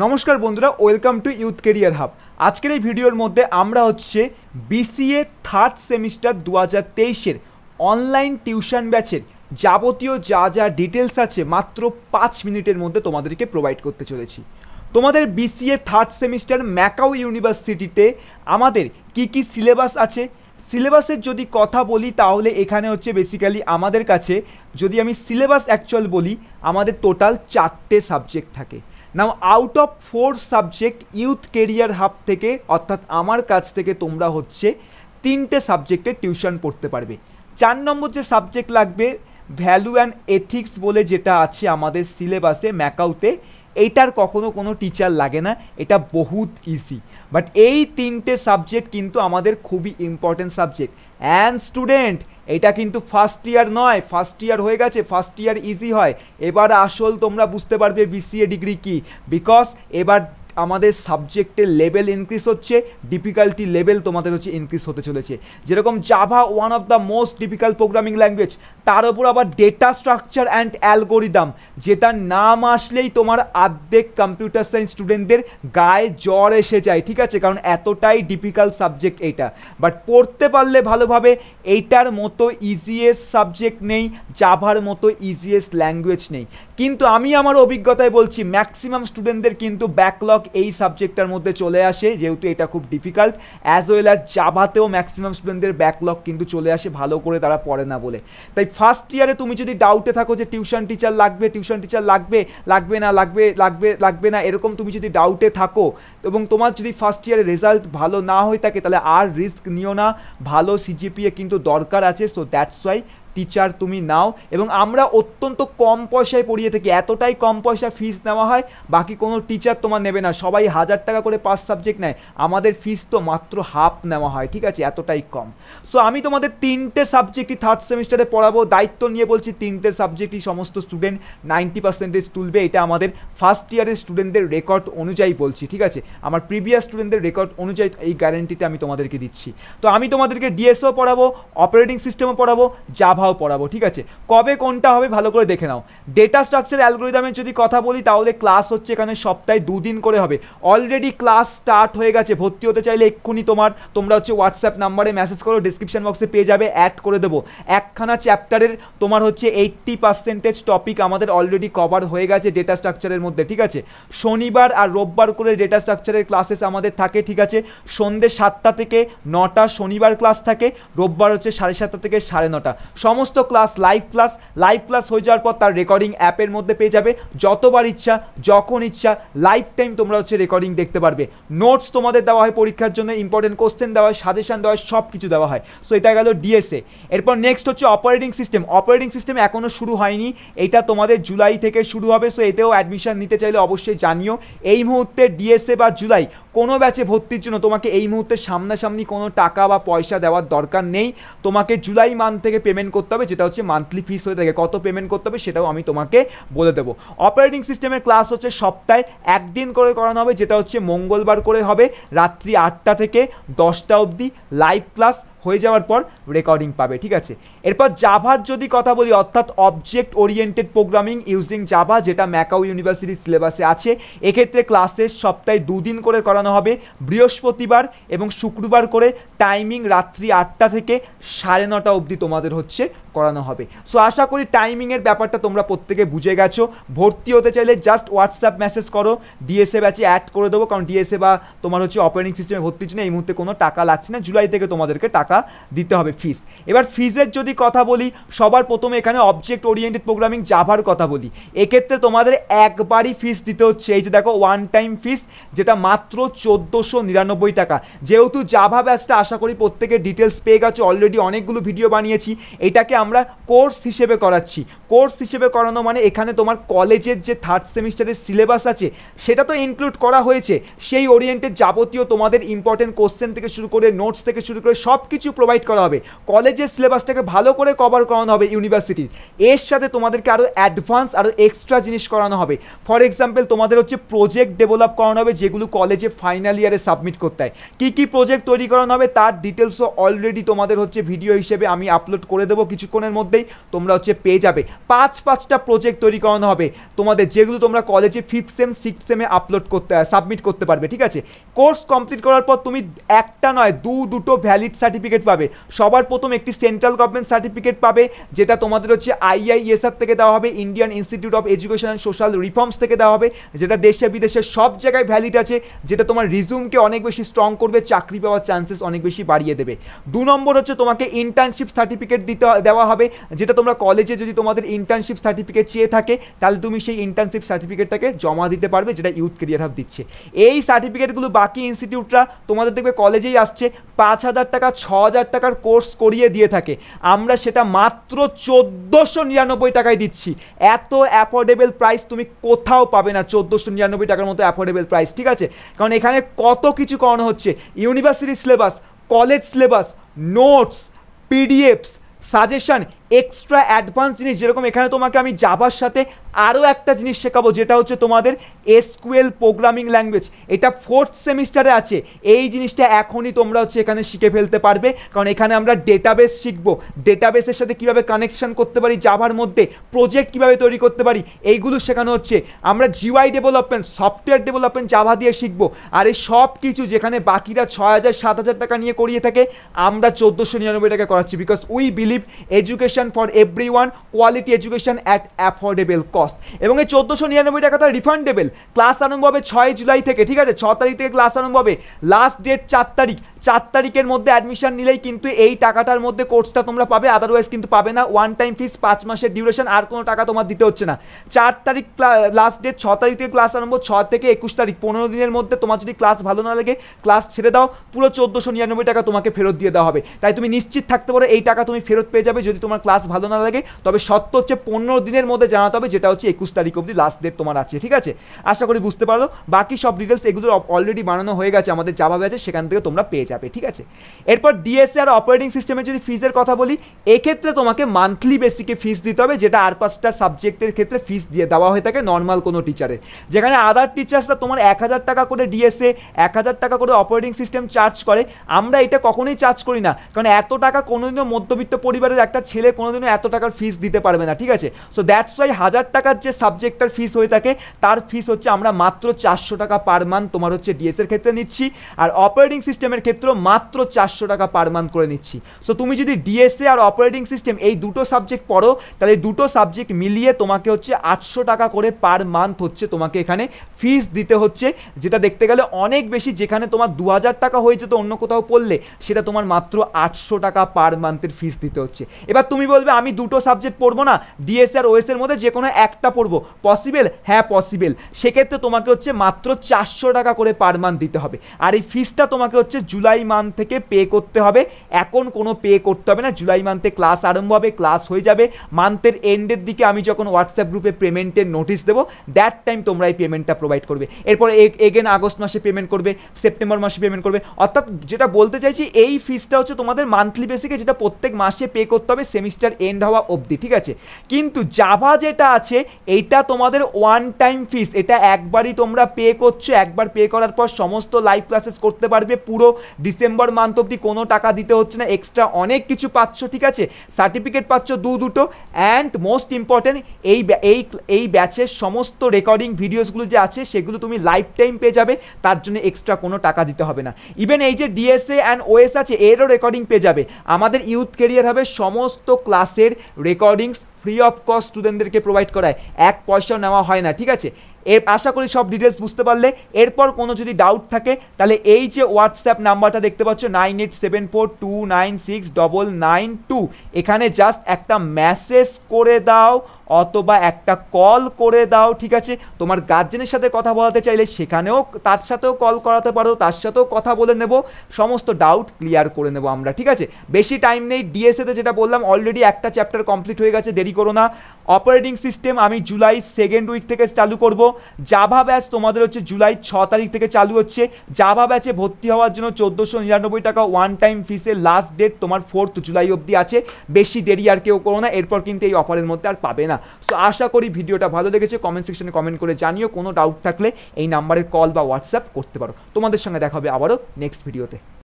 নমস্কার বন্ধুরা welcome to youth career hub আজকের এই ভিডিওর মধ্যে আমরা হচ্ছে বিসিএ থার্ড সেমিস্টার দু হাজার তেইশের অনলাইন টিউশন ব্যাচের যাবতীয় যা যা ডিটেলস আছে মাত্র পাঁচ মিনিটের মধ্যে তোমাদেরকে প্রোভাইড করতে চলেছি তোমাদের বিসিএ থার্ড সেমিস্টার ম্যাকাউ ইউনিভার্সিটিতে আমাদের কি কি সিলেবাস আছে সিলেবাসের যদি কথা বলি তাহলে এখানে হচ্ছে বেসিক্যালি আমাদের কাছে যদি আমি সিলেবাস অ্যাকচুয়াল বলি আমাদের টোটাল চারটে সাবজেক্ট থাকে now out of four subject youth career hub থেকে অর্থাৎ আমার কাছ থেকে তোমরা হচ্ছে তিনটে সাবজেক্টে টিউশন পড়তে পারবে চার নম্বর যে সাবজেক্ট লাগবে ভ্যালু অ্যান্ড এথিক্স বলে যেটা আছে আমাদের সিলেবাসে ম্যাকাউতে এইটার কখনো কোনো টিচার লাগে না এটা বহুত ইজি বাট এই তিনটে সাবজেক্ট কিন্তু আমাদের খুবই ইম্পর্ট্যান্ট সাবজেক্ট অ্যান্ড স্টুডেন্ট এটা কিন্তু ফার্স্ট ইয়ার নয় ফার্স্ট ইয়ার হয়ে গেছে ফার্স্ট ইয়ার ইজি হয় এবার আসল তোমরা বুঝতে পারবে বিসিএ ডিগ্রি কি বিকজ এবার আমাদের সাবজেক্টের লেভেল ইনক্রিজ হচ্ছে ডিফিকাল্টি লেভেল তোমাদের হচ্ছে ইনক্রিজ হতে চলেছে যেরকম Java one of the most difficult programming language তার উপর আবার ডেটা স্ট্রাকচার অ্যান্ড অ্যালগোরিদাম যেটা নাম আসলেই তোমার আর্ধেক কম্পিউটার সায়েন্স স্টুডেন্টদের গায়ে জ্বর এসে যায় ঠিক আছে কারণ এতটাই ডিফিকাল্ট সাবজেক্ট এইটা বাট পড়তে পারলে ভালোভাবে এইটার মতো ইজিয়েস্ট সাবজেক্ট নেই জাভার মতো ইজিয়েস্ট ল্যাঙ্গুয়েজ নেই কিন্তু আমি আমার অভিজ্ঞতায় বলছি ম্যাক্সিমাম স্টুডেন্টদের কিন্তু ব্যাকলগ শিক্ষক এই সাবজেক্টটার মধ্যে চলে আসে যেহেতু এটা খুব ডিফিকাল্ট অ্যাজ ওয়েল অ্যাজ জাভাতেও ম্যাক্সিমাম স্টুডেন্টদের ব্যাকলগ কিন্তু চলে আসে ভালো করে তারা পড়ে না বলে তাই ফার্স্ট ইয়ারে তুমি যদি ডাউটে থাকো যে টিউশন টিচার লাগবে টিউশন টিচার লাগবে লাগবে না লাগবে লাগবে লাগবে না এরকম তুমি যদি ডাউটে থাকো এবং তোমার যদি ফার্স্ট ইয়ারে রেজাল্ট ভালো না হয়ে থাকে তাহলে আর রিস্ক নিও না ভালো সিজিপিএ কিন্তু দরকার আছে সো দ্যাটস ওয়াই টিচার তুমি নাও এবং আমরা অত্যন্ত কম পয়সায় পড়িয়ে থাকি এতটাই কম পয়সা ফিস নেওয়া হয় বাকি কোনো টিচার তোমার নেবে না সবাই হাজার টাকা করে পাঁচ সাবজেক্ট নেয় আমাদের ফিস তো মাত্র হাফ নেওয়া হয় ঠিক আছে এতটাই কম সো আমি তোমাদের তিনটে সাবজেক্টই থার্ড সেমিস্টারে পড়াবো দায়িত্ব নিয়ে বলছি তিনটে সাবজেক্টই সমস্ত স্টুডেন্ট নাইনটি পার্সেন্টেজ তুলবে এটা আমাদের ফার্স্ট ইয়ারের স্টুডেন্টদের রেকর্ড অনুযায়ী বলছি ঠিক আছে আমার প্রিভিয়াস স্টুডেন্টদের রেকর্ড অনুযায়ী এই গ্যারেন্টিটা আমি তোমাদেরকে দিচ্ছি তো আমি তোমাদেরকে ডিএসও e পড়াবো অপারেটিং সিস্টেমও পড়াবো যা ভাও পড়াবো ঠিক আছে কবে কোনটা হবে ভালো করে দেখে নাও ডেটা স্ট্রাকচার অ্যালগোরিদমের যদি কথা বলি তাহলে ক্লাস হচ্ছে এখানে সপ্তাহে দুদিন করে হবে অলরেডি ক্লাস স্টার্ট হয়ে গেছে ভর্তি হতে চাইলে এক্ষুনি তোমার তোমরা হচ্ছে হোয়াটসঅ্যাপ নাম্বারে মেসেজ করো ডিসক্রিপশন বক্সে পেয়ে যাবে অ্যাড করে দেবো একখানা চ্যাপ্টারের তোমার হচ্ছে এইট্টি পার্সেন্টেজ টপিক আমাদের অলরেডি কভার হয়ে গেছে ডেটা স্ট্রাকচারের মধ্যে ঠিক আছে শনিবার আর রোববার করে ডেটা স্ট্রাকচারের ক্লাসেস আমাদের থাকে ঠিক আছে সন্ধ্যে সাতটা থেকে নটা শনিবার ক্লাস থাকে রোববার হচ্ছে সাড়ে সাতটা থেকে সাড়ে নটা সমস্ত class live class live class হয়ে যাওয়ার পর তার রেকর্ডিং অ্যাপের মধ্যে পেয়ে যাবে যতবার ইচ্ছা যখন ইচ্ছা লাইফ টাইম তোমরা হচ্ছে রেকর্ডিং দেখতে পারবে নোটস তোমাদের দেওয়া হয় পরীক্ষার জন্য ইম্পর্টেন্ট কোশ্চেন দেওয়া হয় সাজেশন দেওয়া হয় সব কিছু দেওয়া হয় সো এটা গেল ডিএসএ এরপর নেক্সট হচ্ছে অপারেটিং সিস্টেম অপারেটিং সিস্টেম এখনও শুরু হয়নি এটা তোমাদের জুলাই থেকে শুরু হবে সো এতেও অ্যাডমিশন নিতে চাইলে অবশ্যই জানিও এই মুহূর্তে ডিএসএ বা জুলাই কোনো ব্যাচে ভর্তির জন্য তোমাকে এই মুহূর্তে সামনাসামনি কোনো টাকা বা পয়সা দেওয়ার দরকার নেই তোমাকে জুলাই মান্থ থেকে পেমেন্ট করতে হবে যেটা হচ্ছে মান্থলি ফিস হয়ে থাকে কত পেমেন্ট করতে হবে সেটাও আমি তোমাকে বলে দেবো অপারেটিং সিস্টেমের ক্লাস হচ্ছে সপ্তাহে একদিন করে করানো হবে যেটা হচ্ছে মঙ্গলবার করে হবে রাত্রি আটটা থেকে দশটা অবধি লাইভ ক্লাস হয়ে যাওয়ার পর রেকর্ডিং পাবে ঠিক আছে এরপর জাভার যদি কথা বলি অর্থাৎ object oriented programming using Java যেটা ম্যাকাও ইউনিভার্সিটির সিলেবাসে আছে এক্ষেত্রে ক্লাসের সপ্তাহে দুদিন করে করানো হবে বৃহস্পতিবার এবং শুক্রবার করে টাইমিং রাত্রি আটটা থেকে সাড়ে নটা অবধি তোমাদের হচ্ছে করানো হবে সো আশা করি টাইমিংয়ের ব্যাপারটা তোমরা প্রত্যেকে বুঝে গেছো ভর্তি হতে চাইলে জাস্ট হোয়াটসঅ্যাপ মেসেজ করো ডিএসএ ব্যাচে অ্যাড করে দেবো কারণ ডিএসএ বা তোমার হচ্ছে অপারেটিং সিস্টেমে ভর্তির জন্য এই মুহূর্তে কোনো টাকা লাগছে না জুলাই থেকে তোমাদেরকে টাকা টাকা দিতে হবে ফিস এবার ফিজের যদি কথা বলি সবার প্রথমে এখানে অবজেক্ট ওরিয়েন্টেড প্রোগ্রামিং জাভার কথা বলি এক্ষেত্রে তোমাদের একবারই ফিস দিতে হচ্ছে এই যে দেখো ওয়ান টাইম ফিস যেটা মাত্র চোদ্দোশো নিরানব্বই টাকা যেহেতু জাভা ব্যাচটা আশা করি প্রত্যেকের ডিটেলস পেয়ে গেছো অলরেডি অনেকগুলো ভিডিও বানিয়েছি এটাকে আমরা কোর্স হিসেবে করাচ্ছি কোর্স হিসেবে করানো মানে এখানে তোমার কলেজের যে থার্ড সেমিস্টারের সিলেবাস আছে সেটা তো ইনক্লুড করা হয়েছে সেই ওরিয়েন্টেড যাবতীয় তোমাদের ইম্পর্টেন্ট কোশ্চেন থেকে শুরু করে নোটস থেকে শুরু করে সব কিছু কিছু প্রোভাইড করা হবে কলেজের সিলেবাসটাকে ভালো করে কভার করানো হবে ইউনিভার্সিটির এর সাথে তোমাদেরকে আরও অ্যাডভান্স আরও এক্সট্রা জিনিস করানো হবে ফর এক্সাম্পল তোমাদের হচ্ছে প্রজেক্ট ডেভেলপ করানো হবে যেগুলো কলেজে ফাইনাল ইয়ারে সাবমিট করতে হয় কী কী প্রজেক্ট তৈরি করানো হবে তার ডিটেলসও অলরেডি তোমাদের হচ্ছে ভিডিও হিসেবে আমি আপলোড করে দেবো কিছুক্ষণের মধ্যেই তোমরা হচ্ছে পেয়ে যাবে পাঁচ পাঁচটা প্রজেক্ট তৈরি করানো হবে তোমাদের যেগুলো তোমরা কলেজে ফিফথ সেম সিক্স সেমে আপলোড করতে সাবমিট করতে পারবে ঠিক আছে কোর্স কমপ্লিট করার পর তুমি একটা নয় দু দুটো ভ্যালিড সার্টিফিকেট সার্টিফিকেট পাবে সবার প্রথম একটি সেন্ট্রাল গভর্নমেন্ট সার্টিফিকেট পাবে যেটা তোমাদের হচ্ছে আইআইএসআর e থেকে দেওয়া হবে Indian Institute of Education and Social Reforms থেকে দেওয়া হবে যেটা দেশে বিদেশে সব জায়গায় ভ্যালিড আছে যেটা তোমার রিজুমকে অনেক বেশি স্ট্রং করবে চাকরি পাওয়ার চান্সেস অনেক বেশি বাড়িয়ে দেবে দু নম্বর হচ্ছে তোমাকে ইন্টার্নশিপ সার্টিফিকেট দিতে দেওয়া হবে যেটা তোমরা কলেজে যদি তোমাদের ইন্টার্নশিপ সার্টিফিকেট চেয়ে থাকে তাহলে তুমি সেই ইন্টার্নশিপ সার্টিফিকেটটাকে জমা দিতে পারবে যেটা ইউথ কেরিয়ার হাব দিচ্ছে এই সার্টিফিকেটগুলো বাকি ইনস্টিটিউটরা তোমাদের দেখবে কলেজেই আসছে পাঁচ হাজার টাকা ছ হাজার টাকার কোর্স করিয়ে দিয়ে থাকে আমরা সেটা মাত্র চোদ্দোশো নিরানব্বই টাকায় দিচ্ছি এত অ্যাফোর্ডেবল প্রাইস তুমি কোথাও পাবে না চোদ্দোশো নিরানব্বই টাকার মতো অ্যাফোর্ডেবল প্রাইস ঠিক আছে কারণ এখানে কত কিছু করানো হচ্ছে university syllabus college syllabus notes PDFs suggestion extra advance জিনিস যেরকম এখানে তোমাকে আমি জাভার সাথে আরও একটা জিনিস শেখাবো যেটা হচ্ছে তোমাদের এসকুয়েল প্রোগ্রামিং ল্যাঙ্গুয়েজ এটা ফোর্থ সেমিস্টারে আছে এই জিনিসটা এখনই তোমরা হচ্ছে এখানে শিখে ফেলতে পারবে কারণ এখানে আমরা ডেটাবেস শিখব ডেটাবেসের সাথে কিভাবে কানেকশন করতে পারি জাভার মধ্যে প্রজেক্ট কিভাবে তৈরি করতে পারি এইগুলো শেখানো হচ্ছে আমরা GUI development software development Java দিয়ে শিখবো আর এই সব কিছু যেখানে বাকিরা ছয় হাজার সাত হাজার টাকা নিয়ে করিয়ে থাকে আমরা চোদ্দোশো নিরানব্বই টাকা করাচ্ছি because we believe education education for everyone quality education at affordable cost এবং এই চোদ্দোশো নিরানব্বই টাকাটা রিফান্ডেবল ক্লাস আরম্ভ হবে ছয় জুলাই থেকে ঠিক আছে ছ তারিখ থেকে ক্লাস আরম্ভ হবে লাস্ট ডেট চার তারিখ চার তারিখের মধ্যে অ্যাডমিশন নিলেই কিন্তু এই টাকাটার মধ্যে কোর্সটা তোমরা পাবে আদারওয়াইজ কিন্তু পাবে না ওয়ান টাইম ফিস পাঁচ মাসের ডিউরেশন আর কোনো টাকা তোমার দিতে হচ্ছে না চার তারিখ লাস্ট ডেট ছ তারিখ থেকে ক্লাস আরম্ভ ছ থেকে একুশ তারিখ পনেরো দিনের মধ্যে তোমার যদি ক্লাস ভালো না লাগে ক্লাস ছেড়ে দাও পুরো চোদ্দোশো নিরানব্বই টাকা তোমাকে ফেরত দিয়ে দেওয়া হবে তাই তুমি নিশ্চিত থাকতে পারো এই টাকা তুমি ফেরত পেয়ে যাবে যদি তোমার ক্লাস ভালো না লাগে তবে সত্য হচ্ছে পনেরো দিনের মধ্যে জানাতে হবে যেটা হচ্ছে একুশ তারিখ অবধি লাস্ট ডেট তোমার আছে ঠিক আছে আশা করি বুঝতে পারো বাকি সব ডিটেলস এগুলো অলরেডি বানানো হয়ে গেছে আমাদের যাভাবে আছে সেখান থেকে তোমরা পেয়ে যাবে ঠিক আছে এরপর ডিএসএ আর অপারেটিং সিস্টেমে যদি ফিজের কথা বলি এক্ষেত্রে তোমাকে মান্থলি বেসিকে ফিস দিতে হবে যেটা আর পাঁচটা সাবজেক্টের ক্ষেত্রে ফিস দিয়ে দেওয়া হয়ে থাকে নর্মাল কোনো টিচারের যেখানে আদার টিচার্সরা তোমার এক হাজার টাকা করে ডিএসএ এক হাজার টাকা করে অপারেটিং সিস্টেম চার্জ করে আমরা এটা কখনোই চার্জ করি না কারণ এত টাকা কোনোদিনও মধ্যবিত্ত পরিবারের একটা ছেলে কোনোদিনও এত টাকার ফিস দিতে পারবে না ঠিক আছে সো দ্যাটস ওয়াই হাজার টাকার যে সাবজেক্টটার ফিস হয়ে থাকে তার ফিস হচ্ছে আমরা মাত্র চারশো টাকা পার মান্থ তোমার হচ্ছে ডিএসএর ক্ষেত্রে নিচ্ছি আর অপারেটিং সিস্টেমের ক্ষেত্রে ক্ষেত্র মাত্র চারশো টাকা পার মান্থ করে নিচ্ছি সো তুমি যদি ডিএসএ আর অপারেটিং সিস্টেম এই দুটো সাবজেক্ট পড়ো তাহলে দুটো সাবজেক্ট মিলিয়ে তোমাকে হচ্ছে আটশো টাকা করে পার মান্থ হচ্ছে তোমাকে এখানে ফিস দিতে হচ্ছে যেটা দেখতে গেলে অনেক বেশি যেখানে তোমার দু হাজার টাকা হয়েছে তো অন্য কোথাও পড়লে সেটা তোমার মাত্র আটশো টাকা পার মান্থের ফিস দিতে হচ্ছে এবার তুমি বলবে আমি দুটো সাবজেক্ট পড়বো না ডিএসএ আর ওএসের মধ্যে যে কোনো একটা পড়বো পসিবেল হ্যাঁ পসিবেল সেক্ষেত্রে তোমাকে হচ্ছে মাত্র চারশো টাকা করে পার মান্থ দিতে হবে আর এই ফিসটা তোমাকে হচ্ছে জুলাই জুলাই মান্থ থেকে পে করতে হবে এখন কোনো পে করতে হবে না জুলাই মান্থে ক্লাস আরম্ভ হবে ক্লাস হয়ে যাবে মান্থের এন্ডের দিকে আমি যখন হোয়াটসঅ্যাপ গ্রুপে পেমেন্টের নোটিশ দেবো দ্যাট টাইম তোমরা এই পেমেন্টটা প্রোভাইড করবে এরপর এগেন আগস্ট মাসে পেমেন্ট করবে সেপ্টেম্বর মাসে পেমেন্ট করবে অর্থাৎ যেটা বলতে চাইছি এই ফিসটা হচ্ছে তোমাদের মান্থলি বেসিকে যেটা প্রত্যেক মাসে পে করতে হবে সেমিস্টার এন্ড হওয়া অবধি ঠিক আছে কিন্তু জাভা যেটা আছে এইটা তোমাদের ওয়ান টাইম ফিস এটা একবারই তোমরা পে করছো একবার পে করার পর সমস্ত লাইভ ক্লাসেস করতে পারবে পুরো ডিসেম্বর মান্থ অবধি কোনো টাকা দিতে হচ্ছে না এক্সট্রা অনেক কিছু পাচ্ছ ঠিক আছে সার্টিফিকেট পাচ্ছ দু দুটো অ্যান্ড মোস্ট ইম্পর্ট্যান্ট এই এই এই ব্যাচের সমস্ত রেকর্ডিং ভিডিওসগুলো যে আছে সেগুলো তুমি লাইফ টাইম পেয়ে যাবে তার জন্য এক্সট্রা কোনো টাকা দিতে হবে না ইভেন এই যে ডিএসএ অ্যান্ড ওএস আছে এরও রেকর্ডিং পেয়ে যাবে আমাদের ইউথ কেরিয়ার হবে সমস্ত ক্লাসের রেকর্ডিংস ফ্রি অফ কস্ট স্টুডেন্টদেরকে প্রোভাইড করায় এক পয়সাও নেওয়া হয় না ঠিক আছে এর আশা করি সব ডিটেলস বুঝতে পারলে এরপর কোনো যদি ডাউট থাকে তাহলে এই যে হোয়াটসঅ্যাপ নাম্বারটা দেখতে পাচ্ছ nine eight seven four two nine six double nine two এখানে জাস্ট একটা মেসেজ করে দাও অথবা একটা কল করে দাও ঠিক আছে তোমার গার্জেনের সাথে কথা বলাতে চাইলে সেখানেও তার সাথেও কল করাতে পারো তার সাথেও কথা বলে নেব সমস্ত ডাউট ক্লিয়ার করে নেব আমরা ঠিক আছে বেশি টাইম নেই ডিএসএতে যেটা বললাম অলরেডি একটা চ্যাপ্টার কমপ্লিট হয়ে গেছে দেরি করো না অপারেটিং সিস্টেম আমি জুলাই সেকেন্ড উইক থেকে চালু করবো জাভা ব্যাচ তোমাদের হচ্ছে জুলাই ছ তারিখ থেকে চালু হচ্ছে জাভা ব্যাচে ভর্তি হওয়ার জন্য চোদ্দোশো নিরানব্বই টাকা ওয়ান টাইম ফিসের লাস্ট ডেট তোমার ফোর্থ জুলাই অবধি আছে বেশি দেরি আর কেউ করো না এরপর কিন্তু এই অফারের মধ্যে আর পাবে না সো আশা করি ভিডিওটা ভালো লেগেছে কমেন্ট সেকশনে কমেন্ট করে জানিও কোনো ডাউট থাকলে এই নাম্বারে কল বা হোয়াটসঅ্যাপ করতে পারো তোমাদের সঙ্গে দেখা হবে আবারও নেক্সট ভিডিওতে